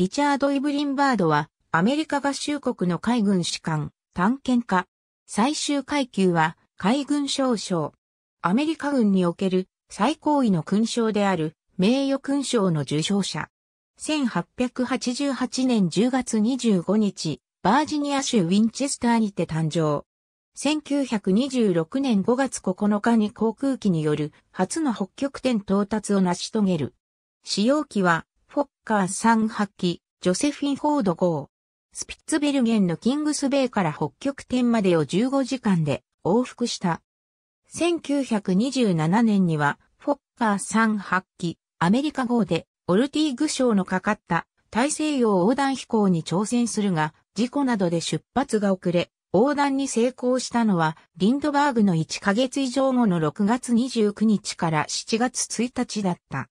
リチャード・イブリンバードは、アメリカ合衆国の海軍士官、探検家。最終階級は、海軍少将。アメリカ軍における最高位の勲章である、名誉勲章の受章者。1888年10月25日、バージニア州ウィンチェスターにて誕生。1926年5月9日に航空機による初の北極点到達を成し遂げる。使用機はカー3発機、ジョセフィン・フォード号。スピッツベルゲンのキングスベイから北極点までを15時間で往復した。1927年には、フォッカー3発機、アメリカ号で、オルティーグ賞のかかった大西洋横断飛行に挑戦するが、事故などで出発が遅れ、横断に成功したのは、リンドバーグの1ヶ月以上後の6月29日から7月1日だった。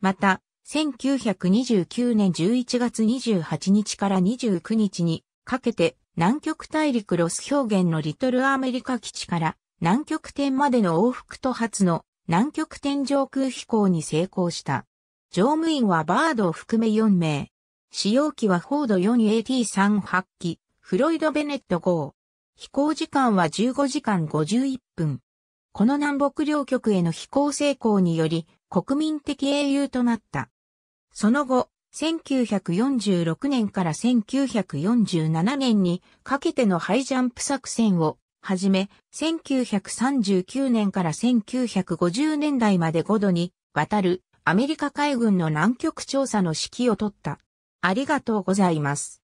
また、1929年11月28日から29日にかけて南極大陸ロス表現のリトルアメリカ基地から南極点までの往復と初の南極点上空飛行に成功した。乗務員はバードを含め4名。使用機はフォード 4AT38 機、フロイド・ベネット号。飛行時間は15時間51分。この南北両局への飛行成功により国民的英雄となった。その後、1946年から1947年にかけてのハイジャンプ作戦をはじめ、1939年から1950年代まで5度にわたるアメリカ海軍の南極調査の指揮を取った。ありがとうございます。